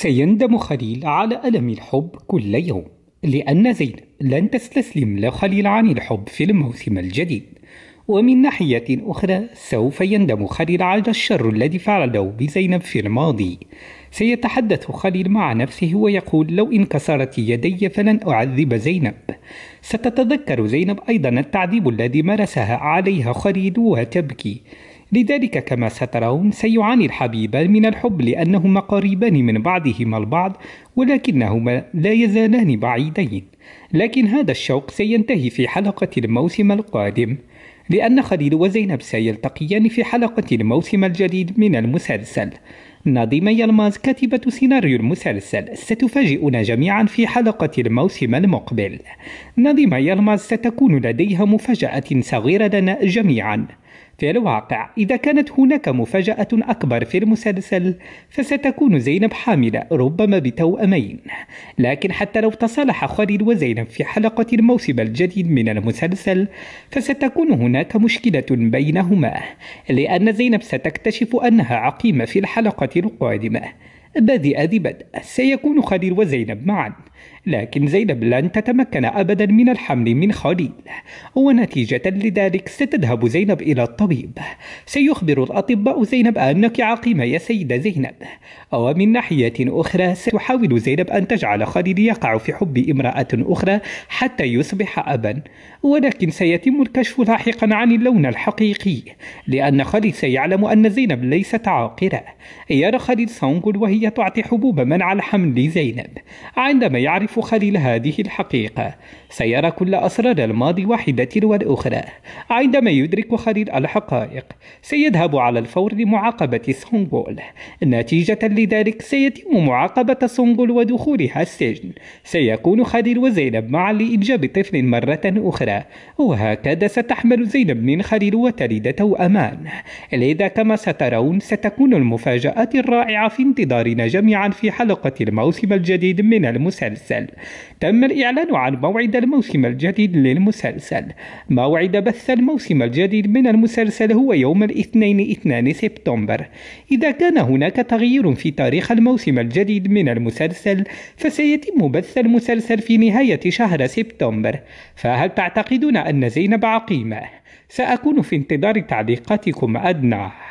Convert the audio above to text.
سيندم خليل على ألم الحب كل يوم لأن زينب لن تستسلم لخليل عن الحب في الموسم الجديد ومن ناحية أخرى سوف يندم خليل على الشر الذي فعله بزينب في الماضي سيتحدث خليل مع نفسه ويقول لو انكسرت يدي فلن أعذب زينب ستتذكر زينب أيضا التعذيب الذي مارسها عليها خليل وتبكي لذلك كما سترون سيعاني الحبيبان من الحب لأنهما قريبان من بعضهما البعض ولكنهما لا يزالان بعيدين لكن هذا الشوق سينتهي في حلقة الموسم القادم لأن خليل وزينب سيلتقيان في حلقة الموسم الجديد من المسلسل ناظمة يلماز كاتبة سيناريو المسلسل ستفاجئنا جميعا في حلقة الموسم المقبل ناظمة يلماز ستكون لديها مفاجأة صغيرة لنا جميعا في الواقع إذا كانت هناك مفاجأة أكبر في المسلسل فستكون زينب حاملة ربما بتوأمين لكن حتى لو تصالح خالد وزينب في حلقة الموسم الجديد من المسلسل فستكون هناك مشكلة بينهما لأن زينب ستكتشف أنها عقيمة في الحلقة القادمة بادئ ذي بدء سيكون خالد وزينب معا لكن زينب لن تتمكن أبدا من الحمل من خليل ونتيجة لذلك ستذهب زينب إلى الطبيب سيخبر الأطباء زينب أنك عقيمة يا سيدة زينب ومن ناحية أخرى ستحاول زينب أن تجعل خليل يقع في حب امرأة أخرى حتى يصبح أبا ولكن سيتم الكشف لاحقا عن اللون الحقيقي لأن خليل سيعلم أن زينب ليست عاقرة يرى خليل سونغول وهي تعطي حبوب منع الحمل لزينب عندما يعرف خليل هذه الحقيقة سيرى كل أسرار الماضي واحدة والأخرى عندما يدرك خليل الحقائق سيذهب على الفور لمعاقبة سونغول نتيجة لذلك سيتم معاقبة سونغول ودخولها السجن سيكون خليل وزينب معا لإنجاب طفل مرة أخرى وهكذا ستحمل زينب من خليل وتلدته أمان لذا كما سترون ستكون المفاجآت الرائعة في انتظارنا جميعا في حلقة الموسم الجديد من المسلسل المسلسل تم الإعلان عن موعد الموسم الجديد للمسلسل موعد بث الموسم الجديد من المسلسل هو يوم الاثنين 2 سبتمبر إذا كان هناك تغيير في تاريخ الموسم الجديد من المسلسل فسيتم بث المسلسل في نهاية شهر سبتمبر فهل تعتقدون أن زينب عقيمة؟ سأكون في انتظار تعليقاتكم أدنى